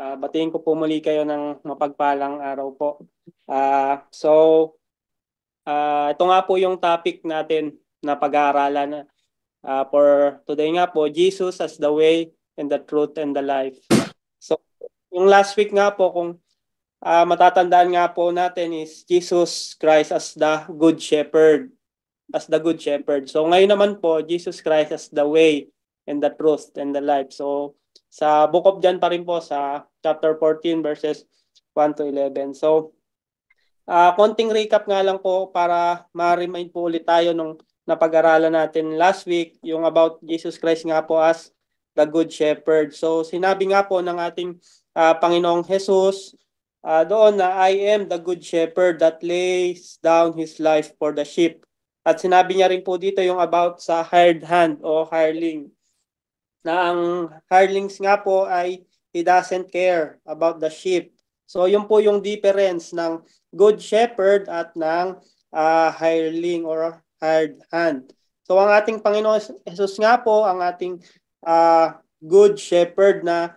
Uh, batiin ko po muli kayo ng mapagpalang araw po. Uh, so, uh, ito nga po yung topic natin na pag-aaralan uh, for today nga po, Jesus as the way and the truth and the life. So, yung last week nga po, kung uh, matatandaan nga po natin is Jesus Christ as the Good Shepherd. As the Good Shepherd. So, ngayon naman po, Jesus Christ as the way and the truth and the life. So, sa Book of John pa rin po sa chapter 14 verses 1 to 11. So, uh, konting recap nga lang po para ma-remind po ulit tayo nung napag-aralan natin last week, yung about Jesus Christ nga po as the Good Shepherd. So, sinabi nga po ng ating uh, Panginoong Jesus uh, doon na I am the Good Shepherd that lays down his life for the sheep. At sinabi niya rin po dito yung about sa hired hand o hireling na ang hirelings nga po ay he doesn't care about the sheep. So yun po yung difference ng good shepherd at ng uh, hireling or hired hand. So ang ating Panginoon Jesus nga po, ang ating uh, good shepherd na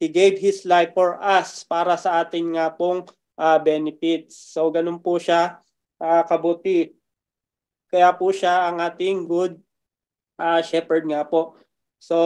he gave his life for us para sa ating nga pong uh, benefits. So ganun po siya uh, kabuti. Kaya po siya ang ating good uh, shepherd nga po. So,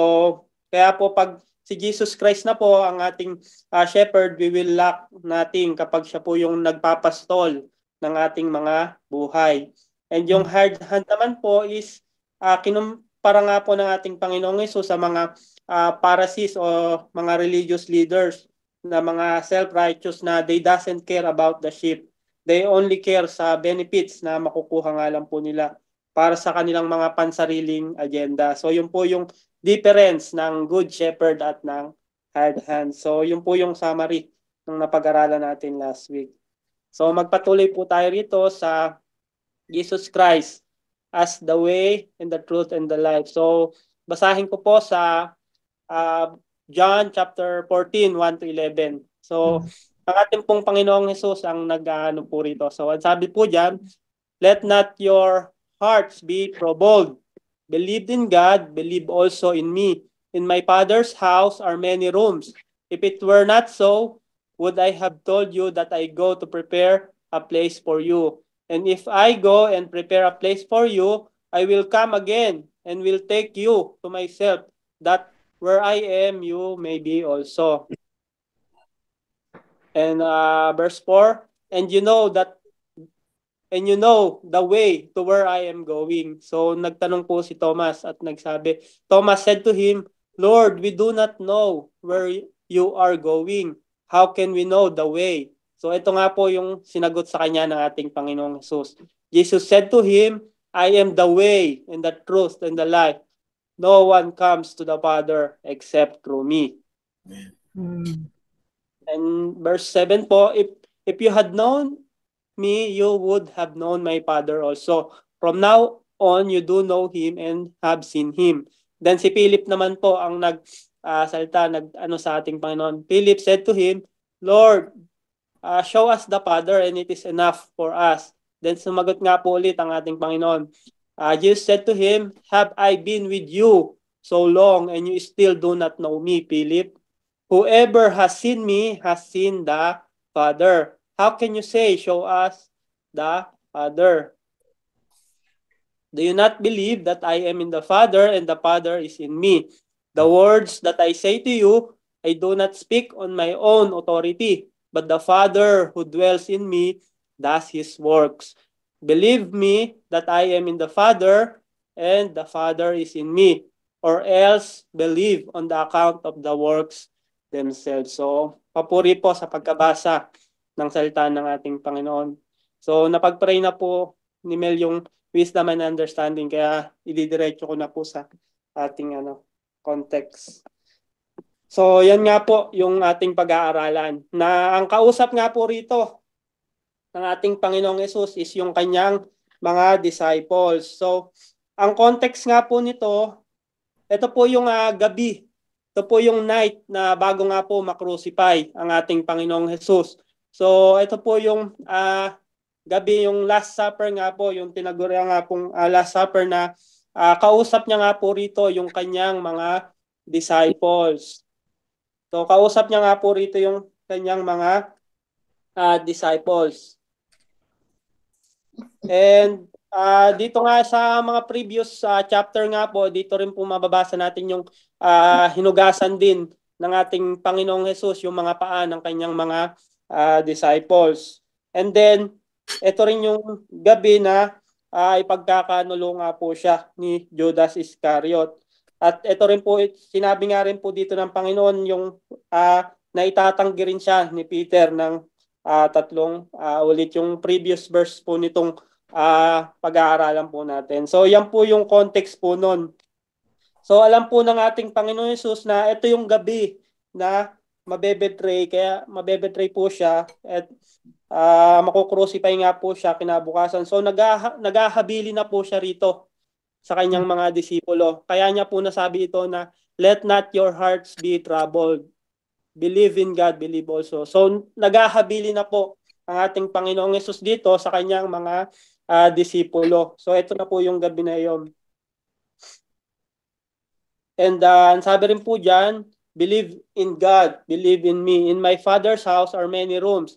kaya po pag si Jesus Christ na po ang ating uh, shepherd, we will lack nothing kapag siya po yung nagpapastol ng ating mga buhay. And yung hard hand naman po is uh, kinumpara nga po ng ating Panginoong Yesus sa mga uh, ah, parasis o mga religious leaders na mga self-righteous na they doesn't care about the sheep. They only care sa benefits na makukuha nga lang po nila para sa kanilang mga pansariling agenda. So yun po yung difference ng Good Shepherd at ng Hard Hand. So yun po yung summary ng napag-aralan natin last week. So magpatuloy po tayo rito sa Jesus Christ as the way and the truth and the life. So basahin ko po sa uh, John chapter 14, 1 11. So ang ating pong Panginoong Jesus ang nag-ano po rito. So ang sabi po diyan, let not your hearts be troubled believed in God, believe also in me. In my Father's house are many rooms. If it were not so, would I have told you that I go to prepare a place for you? And if I go and prepare a place for you, I will come again and will take you to myself, that where I am, you may be also. And uh, verse 4 And you know that and you know the way to where I am going. So nagtanong po si Thomas at nagsabi, Thomas said to him, Lord, we do not know where you are going. How can we know the way? So ito nga po yung sinagot sa kanya ng ating Panginoong Jesus. Jesus said to him, I am the way and the truth and the life. No one comes to the Father except through me. Amen. Hmm. And verse 7 po, if, if you had known me, you would have known my father also. From now on, you do know him and have seen him. Then si Philip naman po ang nag uh, salita, nag ano sa ating Panginoon. Philip said to him, Lord, uh, show us the Father and it is enough for us. Then sumagot nga po ulit ang ating Panginoon. Uh, Jesus said to him, Have I been with you so long and you still do not know me, Philip? Whoever has seen me has seen the Father. How can you say, show us the Father? Do you not believe that I am in the Father and the Father is in me? The words that I say to you, I do not speak on my own authority, but the Father who dwells in me does his works. Believe me that I am in the Father and the Father is in me, or else believe on the account of the works themselves. So, papuri po sa pagkabasa. ng salita ng ating Panginoon. So napagpray na po ni Mel yung wisdom and understanding kaya ididiretso ko na po sa ating ano context. So yan nga po yung ating pag-aaralan na ang kausap nga po rito ng ating Panginoong Yesus is yung kanyang mga disciples. So ang context nga po nito, ito po yung uh, gabi ito po yung night na bago nga po makrusify ang ating Panginoong Jesus. So ito po yung uh, gabi yung Last Supper nga po, yung tinaguriya nga pong uh, Last Supper na uh, kausap niya nga po rito yung kanyang mga disciples. So kausap niya nga po rito yung kanyang mga uh, disciples. And uh, dito nga sa mga previous uh, chapter nga po, dito rin po mababasa natin yung uh, hinugasan din ng ating Panginoong Hesus yung mga paa ng kanyang mga uh, disciples. And then, ito rin yung gabi na uh, ah, ipagkakanulo nga po siya ni Judas Iscariot. At ito rin po, sinabi nga rin po dito ng Panginoon yung uh, naitatanggi rin siya ni Peter ng uh, tatlong uh, ulit yung previous verse po nitong uh, pag-aaralan po natin. So yan po yung context po nun. So alam po ng ating Panginoon Yesus na ito yung gabi na mabebetray kaya mabebetray po siya at uh, ah, makukrucify nga po siya kinabukasan. So nag nagahabili na po siya rito sa kanyang mga disipulo. Kaya niya po nasabi ito na let not your hearts be troubled. Believe in God, believe also. So nagahabili na po ang ating Panginoong Yesus dito sa kanyang mga uh, disipulo. So ito na po yung gabi na iyon. And uh, sabi rin po diyan, Believe in God, believe in me. In my father's house are many rooms.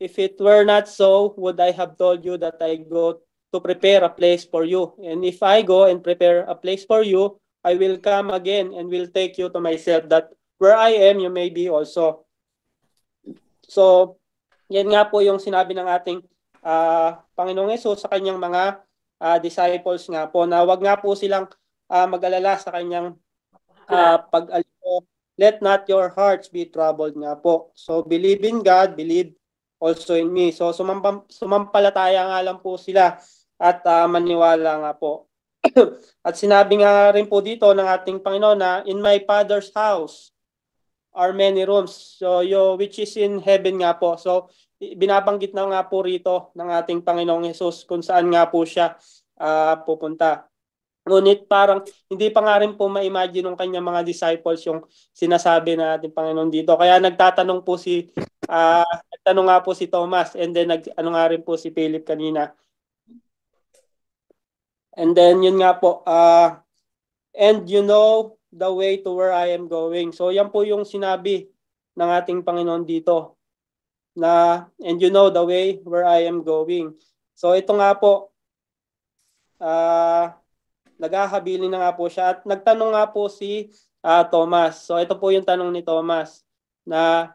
If it were not so, would I have told you that I go to prepare a place for you? And if I go and prepare a place for you, I will come again and will take you to myself, that where I am, you may be also. So, yan nga po yung sinabi ng ating uh, Panginoong Yesus sa kanyang mga uh, disciples nga po na wag nga po silang uh, mag-alala sa kanyang uh, pag-alito let not your hearts be troubled nga po. So believe in God, believe also in me. So sumamp- sumampalataya nga lang po sila at uh, maniwala nga po. at sinabi nga rin po dito ng ating Panginoon na in my Father's house are many rooms. So yo which is in heaven nga po. So binabanggit na nga po rito ng ating Panginoong Hesus kung saan nga po siya uh, pupunta. Ngunit parang hindi pa nga rin po ma-imagine ng kanyang mga disciples yung sinasabi na ating Panginoon dito. Kaya nagtatanong po si uh, ah, tanong nga po si Thomas and then nag ano nga rin po si Philip kanina. And then yun nga po uh, and you know the way to where I am going. So yan po yung sinabi ng ating Panginoon dito na and you know the way where I am going. So ito nga po uh, naghahabilin na nga po siya at nagtanong nga po si uh, Thomas. So ito po yung tanong ni Thomas na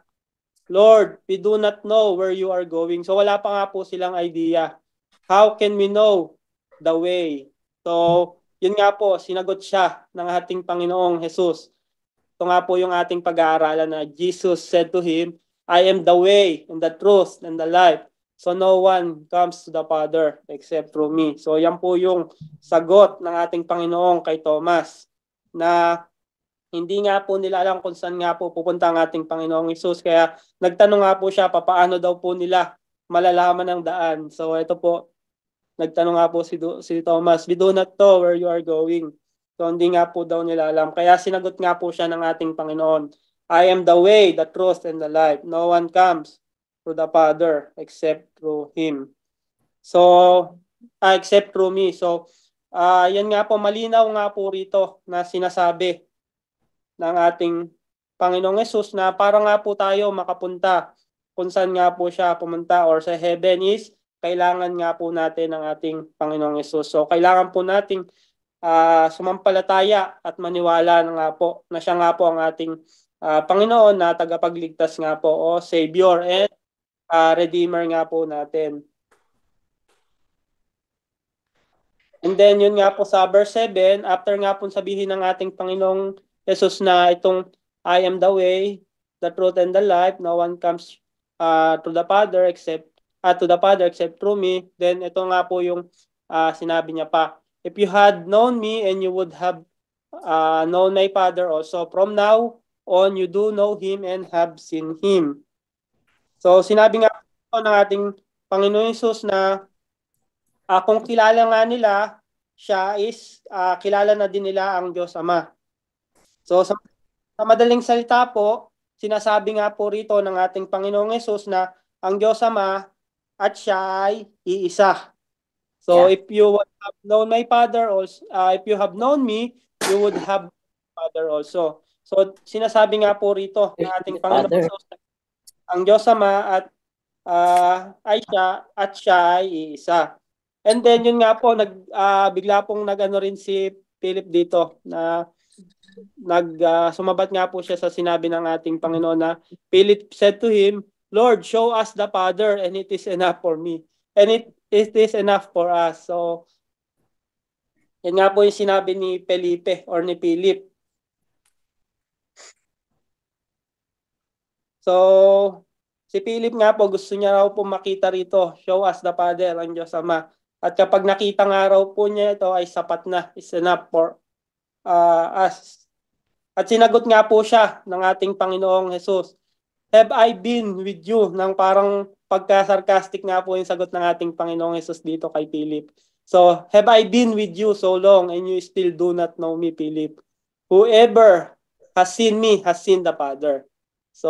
Lord, we do not know where you are going. So wala pa nga po silang idea. How can we know the way? So yun nga po, sinagot siya ng ating Panginoong Jesus. Ito nga po yung ating pag-aaralan na Jesus said to him, I am the way and the truth and the life. So no one comes to the Father except through me. So yan po yung sagot ng ating Panginoong kay Thomas na hindi nga po nila alam kung saan nga po pupunta ang ating Panginoong Isus. Kaya nagtanong nga po siya papaano daw po nila malalaman ang daan. So ito po, nagtanong nga po si, Do, si Thomas, we do not know where you are going. So hindi nga po daw nila alam. Kaya sinagot nga po siya ng ating Panginoon, I am the way, the truth, and the life. No one comes through the Father except through Him. So, ah, except through me. So, ah, yan nga po, malinaw nga po rito na sinasabi ng ating Panginoong Yesus na para nga po tayo makapunta kung saan nga po siya pumunta or sa heaven is kailangan nga po natin ng ating Panginoong Yesus. So, kailangan po nating uh, sumampalataya at maniwala na nga po na siya nga po ang ating uh, Panginoon na tagapagligtas nga po o Savior and uh, redeemer nga po natin. And then yun nga po sa verse 7, after nga po sabihin ng ating Panginoong Jesus na itong I am the way, the truth and the life, no one comes uh, to the Father except uh, to the Father except through me. Then ito nga po yung uh, sinabi niya pa. If you had known me and you would have uh, known my Father also, from now on you do know him and have seen him. So sinabi nga po ng ating Panginoon Yesus na uh, kung kilala nga nila, siya is uh, kilala na din nila ang Diyos Ama. So sa, sa madaling salita po, sinasabi nga po rito ng ating Panginoon Yesus na ang Diyos Ama at siya ay iisa. So yeah. if you would have known my Father also, uh, ah, if you have known me, you would have Father also. So sinasabi nga po rito ng ating Panginoon Yesus ang Diyos Ama at uh, ay at siya ay iisa. And then yun nga po nag uh, bigla pong nagano rin si Philip dito na nag uh, sumabat nga po siya sa sinabi ng ating Panginoon na Philip said to him, Lord, show us the Father and it is enough for me. And it, it is enough for us. So, yun nga po yung sinabi ni Felipe or ni Philip So, si Philip nga po, gusto niya raw po makita rito, show us the Father, ang Diyos Ama. At kapag nakita nga raw po niya ito, ay sapat na, is enough for uh, us. At sinagot nga po siya ng ating Panginoong Jesus, Have I been with you? Nang parang pagka nga po yung sagot ng ating Panginoong Jesus dito kay Philip. So, have I been with you so long and you still do not know me, Philip? Whoever has seen me has seen the Father. So,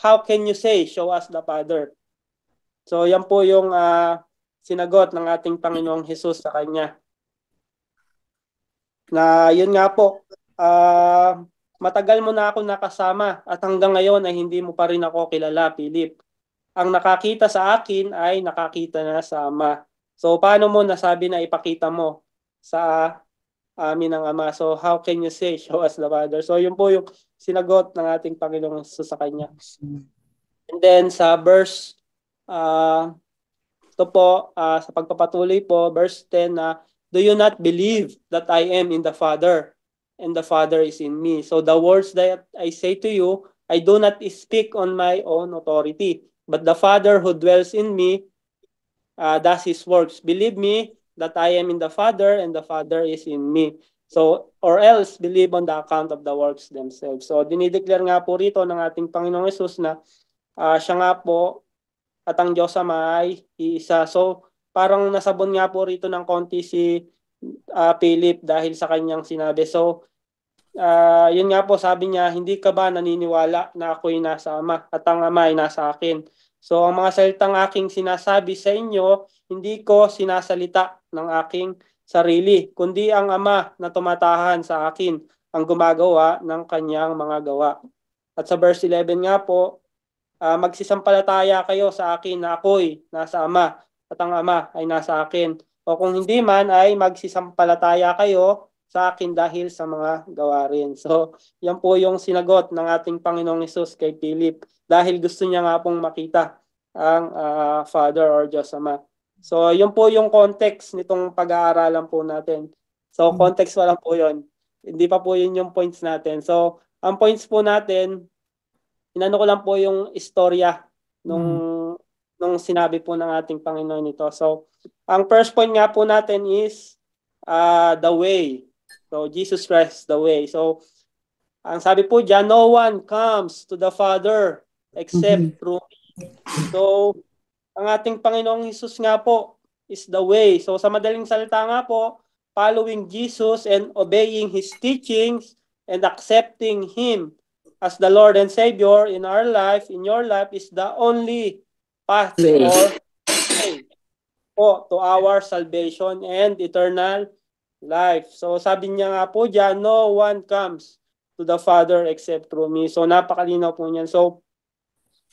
how can you say, show us the Father? So, yan po yung uh, sinagot ng ating Panginoong Hesus sa kanya. Na yun nga po, uh, matagal mo na ako nakasama at hanggang ngayon ay hindi mo pa rin ako kilala, Philip. Ang nakakita sa akin ay nakakita na sa Ama. So, paano mo nasabi na ipakita mo sa amin ang Ama? So, how can you say, show us the Father? So, yun po yung sinagot ng ating Panginoon sa kanya. Mm. And then sa verse, uh, ah, to po, uh, sa pagpapatuloy po, verse 10 na, uh, Do you not believe that I am in the Father and the Father is in me? So the words that I say to you, I do not speak on my own authority, but the Father who dwells in me uh, does his works. Believe me that I am in the Father and the Father is in me. So, or else believe on the account of the works themselves. So, dinideclare nga po rito ng ating Panginoong Yesus na uh, siya nga po at ang Diyos Ama ay iisa. So, parang nasabon nga po rito ng konti si uh, Philip dahil sa kanyang sinabi. So, uh, yun nga po sabi niya, hindi ka ba naniniwala na ako'y nasa Ama at ang Ama ay nasa akin? So, ang mga salitang aking sinasabi sa inyo, hindi ko sinasalita ng aking sarili, kundi ang Ama na tumatahan sa akin ang gumagawa ng kanyang mga gawa. At sa verse 11 nga po, uh, magsisampalataya kayo sa akin na ako'y nasa Ama at ang Ama ay nasa akin. O kung hindi man ay magsisampalataya kayo sa akin dahil sa mga gawa rin. So, yan po yung sinagot ng ating Panginoong Isus kay Philip dahil gusto niya nga pong makita ang uh, Father or Diyos Ama. So, yun po yung context nitong pag-aaralan po natin. So, hmm. context pa lang po yun. Hindi pa po yun yung points natin. So, ang points po natin, inano ko lang po yung istorya nung hmm. nung sinabi po ng ating Panginoon nito. So, ang first point nga po natin is uh, the way. So, Jesus Christ, the way. So, ang sabi po dyan, no one comes to the Father except mm-hmm. through me. So, ang ating Panginoong Hesus nga po is the way. So sa madaling salita nga po, following Jesus and obeying His teachings and accepting Him as the Lord and Savior in our life, in your life, is the only path or way po to our salvation and eternal life. So sabi niya nga po dyan, no one comes to the Father except through me. So napakalinaw po niyan. So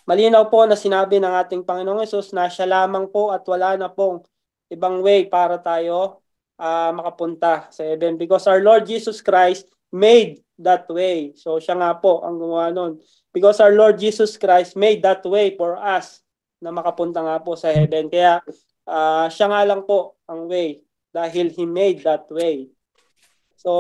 Malinaw po na sinabi ng ating Panginoong Yesus na siya lamang po at wala na pong ibang way para tayo uh, makapunta sa heaven because our Lord Jesus Christ made that way. So siya nga po ang gumawa nun. Because our Lord Jesus Christ made that way for us na makapunta nga po sa heaven. Kaya uh, siya nga lang po ang way dahil He made that way. So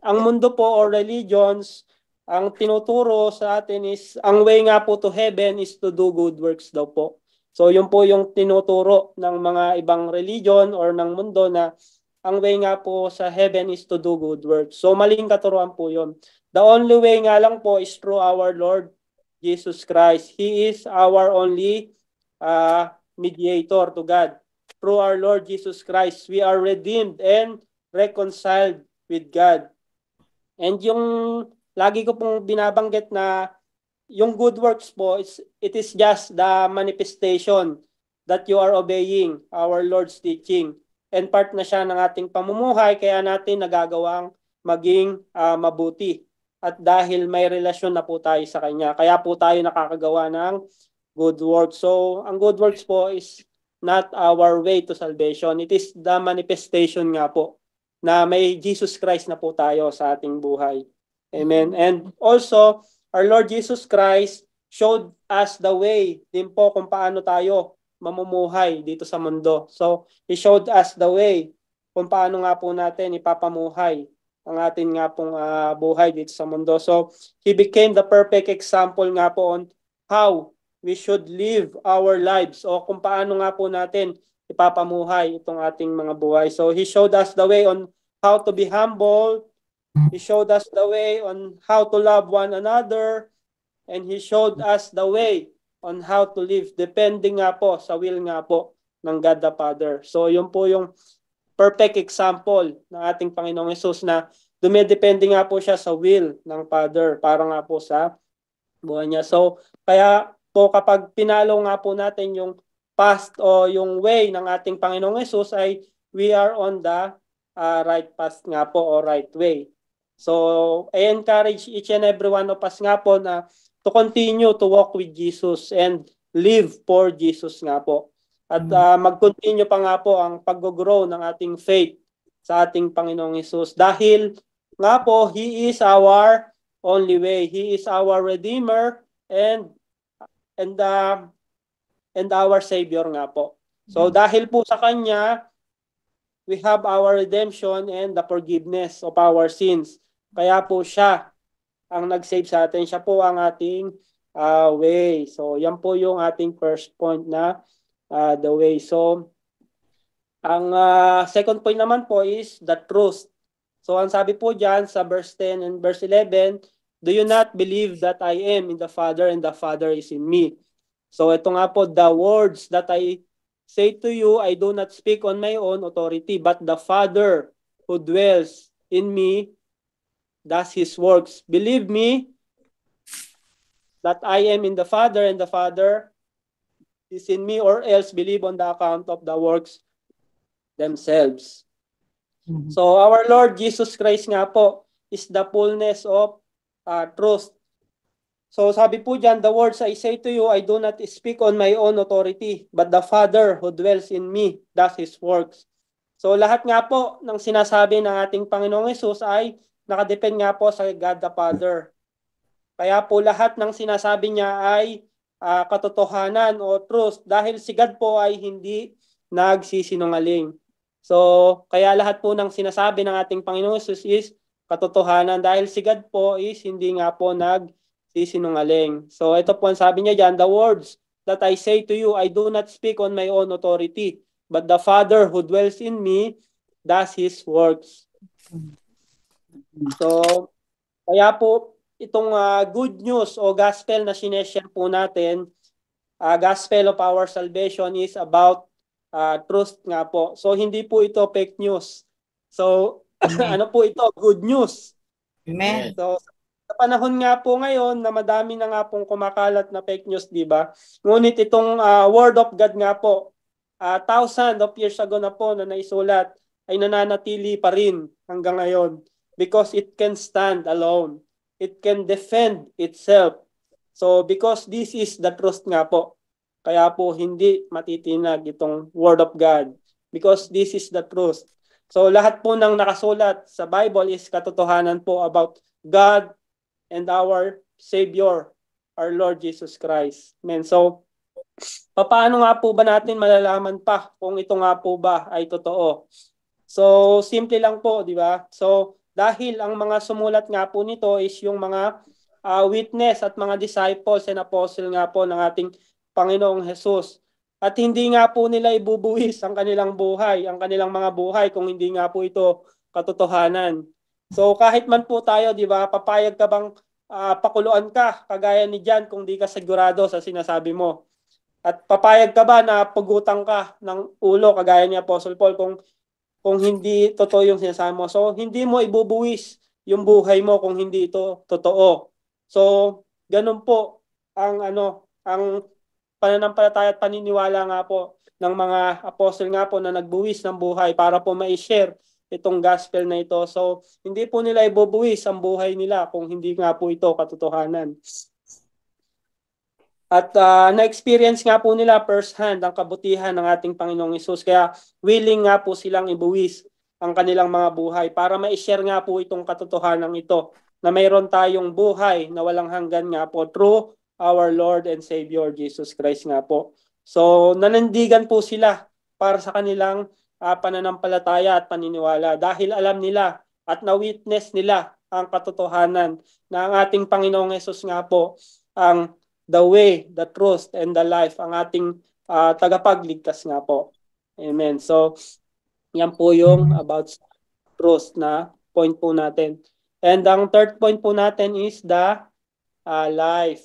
ang mundo po or religions ang tinuturo sa atin is, ang way nga po to heaven is to do good works daw po. So yun po yung tinuturo ng mga ibang religion or ng mundo na ang way nga po sa heaven is to do good works. So maling katuruan po yun. The only way nga lang po is through our Lord Jesus Christ. He is our only uh, mediator to God. Through our Lord Jesus Christ, we are redeemed and reconciled with God. And yung lagi ko pong binabanggit na yung good works po, it's, it is just the manifestation that you are obeying our Lord's teaching. And part na siya ng ating pamumuhay, kaya natin nagagawang maging uh, mabuti. At dahil may relasyon na po tayo sa Kanya, kaya po tayo nakakagawa ng good works. So, ang good works po is not our way to salvation. It is the manifestation nga po na may Jesus Christ na po tayo sa ating buhay. Amen. And also, our Lord Jesus Christ showed us the way din po kung paano tayo mamumuhay dito sa mundo. So, He showed us the way kung paano nga po natin ipapamuhay ang atin nga pong uh, buhay dito sa mundo. So, He became the perfect example nga po on how we should live our lives o kung paano nga po natin ipapamuhay itong ating mga buhay. So, He showed us the way on how to be humble, Mm-hmm. He showed us the way on how to love one another and He showed us the way on how to live depending nga po sa will nga po ng God the Father. So yun po yung perfect example ng ating Panginoong Yesus na dumidepende nga po siya sa will ng Father para nga po sa buhay niya. So kaya po kapag pinalo nga po natin yung past o yung way ng ating Panginoong Yesus ay we are on the uh, right path nga po o right way. So, I encourage each and every one of us nga po na to continue to walk with Jesus and live for Jesus nga po. At uh, mag-continue pa nga po ang pag-grow ng ating faith sa ating Panginoong Isus. Dahil nga po, He is our only way. He is our Redeemer and and uh, and our Savior nga po. So mm. dahil po sa Kanya, we have our redemption and the forgiveness of our sins. Kaya po siya ang nag-save sa atin. Siya po ang ating uh, way. So, yan po yung ating first point na uh, the way. So, ang uh, second point naman po is the truth. So, ang sabi po dyan sa verse 10 and verse 11, Do you not believe that I am in the Father and the Father is in me? So, ito nga po, the words that I say to you, I do not speak on my own authority, but the Father who dwells in me does his works. Believe me that I am in the Father and the Father is in me or else believe on the account of the works themselves. Mm-hmm. So our Lord Jesus Christ nga po is the fullness of uh, truth. So sabi po dyan, the words I say to you, I do not speak on my own authority, but the Father who dwells in me does His works. So lahat nga po ng sinasabi ng ating Panginoong Yesus ay nakadepend nga po sa God the Father. Kaya po lahat ng sinasabi niya ay uh, katotohanan o truth dahil si God po ay hindi nagsisinungaling. So, kaya lahat po ng sinasabi ng ating Panginoon Jesus is katotohanan dahil si God po is hindi nga po nagsisinungaling. So, ito po ang sabi niya diyan, the words that I say to you, I do not speak on my own authority, but the Father who dwells in me does his works. So, kaya po itong uh, good news o gospel na sineshare po natin, uh, gospel of our salvation is about uh, truth nga po. So, hindi po ito fake news. So, ano po ito? Good news. Amen. So, sa panahon nga po ngayon na madami na nga pong kumakalat na fake news, di ba? Ngunit itong uh, word of God nga po, uh, thousand of years ago na po na naisulat, ay nananatili pa rin hanggang ngayon because it can stand alone. It can defend itself. So because this is the truth nga po, kaya po hindi matitinag itong Word of God because this is the truth. So lahat po ng nakasulat sa Bible is katotohanan po about God and our Savior, our Lord Jesus Christ. Amen. So, paano nga po ba natin malalaman pa kung ito nga po ba ay totoo? So, simple lang po, di ba? So, dahil ang mga sumulat nga po nito is yung mga uh, witness at mga disciples and apostle nga po ng ating Panginoong Jesus. At hindi nga po nila ibubuwis ang kanilang buhay, ang kanilang mga buhay kung hindi nga po ito katotohanan. So kahit man po tayo, di ba, papayag ka bang uh, pakuluan ka kagaya ni John kung di ka sigurado sa sinasabi mo? At papayag ka ba na pagutang ka ng ulo kagaya ni Apostle Paul kung kung hindi totoo yung sinasabi mo. So, hindi mo ibubuwis yung buhay mo kung hindi ito totoo. So, ganun po ang ano, ang pananampalataya at paniniwala nga po ng mga apostle nga po na nagbuwis ng buhay para po ma-share itong gospel na ito. So, hindi po nila ibubuwis ang buhay nila kung hindi nga po ito katotohanan. At uh, na-experience nga po nila firsthand ang kabutihan ng ating Panginoong Isus. Kaya willing nga po silang ibuwis ang kanilang mga buhay para ma-share nga po itong katotohanan ito na mayroon tayong buhay na walang hanggan nga po through our Lord and Savior Jesus Christ nga po. So nanandigan po sila para sa kanilang uh, pananampalataya at paniniwala dahil alam nila at na-witness nila ang katotohanan na ang ating Panginoong Yesus nga po ang the way, the truth, and the life, ang ating uh, tagapagligtas nga po. Amen. So, yan po yung about truth na point po natin. And ang third point po natin is the uh, life.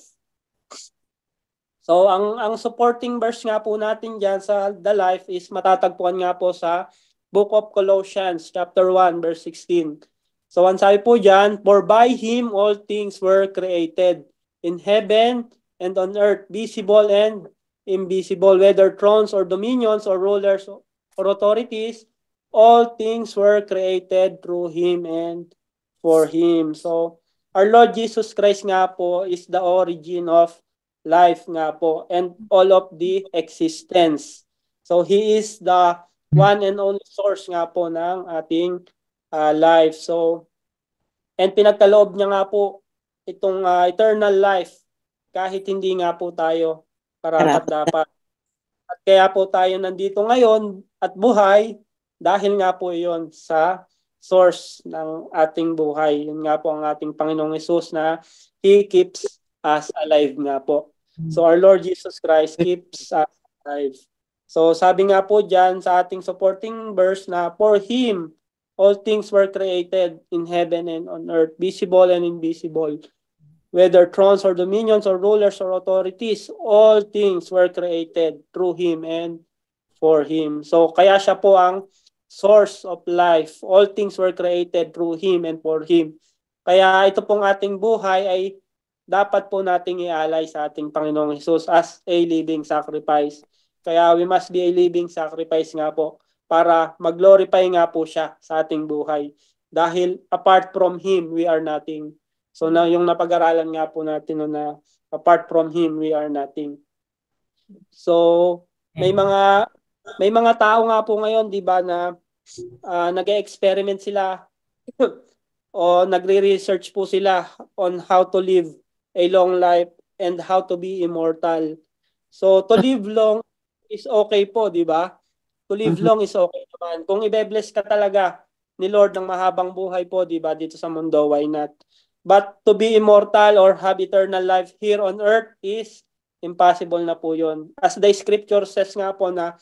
So, ang, ang supporting verse nga po natin dyan sa the life is matatagpuan nga po sa Book of Colossians chapter 1 verse 16. So, ang sabi po dyan, For by Him all things were created in heaven and on earth, visible and invisible, whether thrones or dominions or rulers or authorities, all things were created through Him and for Him. So, our Lord Jesus Christ nga po is the origin of life nga po and all of the existence. So, He is the one and only source nga po ng ating uh, life. So, and pinagkaloob niya nga po itong uh, eternal life kahit hindi nga po tayo karapat dapat. At kaya po tayo nandito ngayon at buhay dahil nga po iyon sa source ng ating buhay. Yun nga po ang ating Panginoong Yesus na He keeps us alive nga po. So our Lord Jesus Christ keeps us alive. So sabi nga po dyan sa ating supporting verse na for Him all things were created in heaven and on earth, visible and invisible whether thrones or dominions or rulers or authorities, all things were created through Him and for Him. So kaya siya po ang source of life. All things were created through Him and for Him. Kaya ito pong ating buhay ay dapat po nating ialay sa ating Panginoong Hesus as a living sacrifice. Kaya we must be a living sacrifice nga po para mag-glorify nga po siya sa ating buhay. Dahil apart from Him, we are nothing. So na yung napag-aralan nga po natin no, na apart from him we are nothing. So may mm. mga may mga tao nga po ngayon 'di ba na uh, ah, nag-experiment sila o nagre-research po sila on how to live a long life and how to be immortal. So to live long is okay po, 'di ba? To live mm-hmm. long is okay naman. Kung i bless ka talaga ni Lord ng mahabang buhay po, 'di ba, dito sa mundo, why not? But to be immortal or have eternal life here on earth is impossible na po yun. As the scripture says nga po na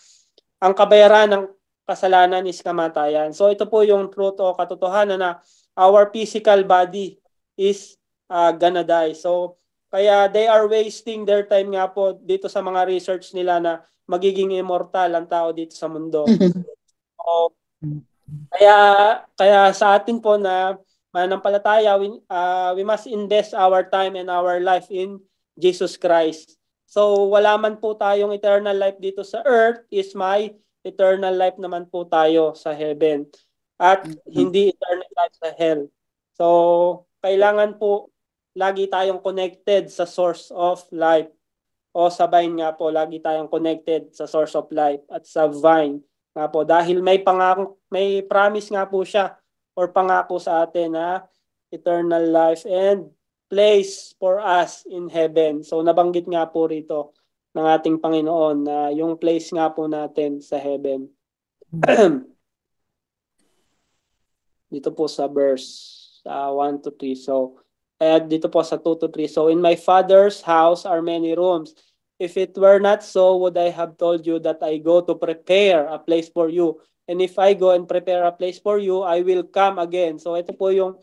ang kabayaran ng kasalanan is kamatayan. So ito po yung truth o katotohanan na our physical body is uh, gonna die. So kaya they are wasting their time nga po dito sa mga research nila na magiging immortal ang tao dito sa mundo. Mm-hmm. So, kaya kaya sa atin po na mananampalataya, we, uh, we must invest our time and our life in Jesus Christ. So wala man po tayong eternal life dito sa earth, is my eternal life naman po tayo sa heaven. At mm-hmm. hindi eternal life sa hell. So kailangan po lagi tayong connected sa source of life. O sa nga po, lagi tayong connected sa source of life at sa vine nga po. Dahil may pangako, may promise nga po siya or pangako sa atin na eternal life and place for us in heaven. So nabanggit nga po rito ng ating Panginoon na yung place nga po natin sa heaven. dito po sa verse uh, 1 to 3. So at dito po sa 2 to 3. So in my father's house are many rooms. If it were not so, would I have told you that I go to prepare a place for you? And if I go and prepare a place for you, I will come again. So ito po yung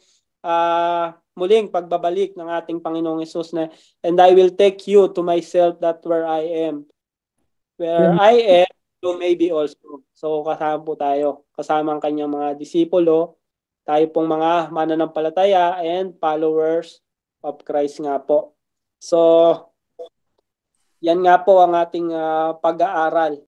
uh, muling pagbabalik ng ating Panginoong Yesus na and I will take you to myself that where I am. Where mm-hmm. I am, you may be also. So kasama po tayo. Kasama ang kanyang mga disipulo, tayo pong mga mananampalataya and followers of Christ nga po. So, yan nga po ang ating uh, pag-aaral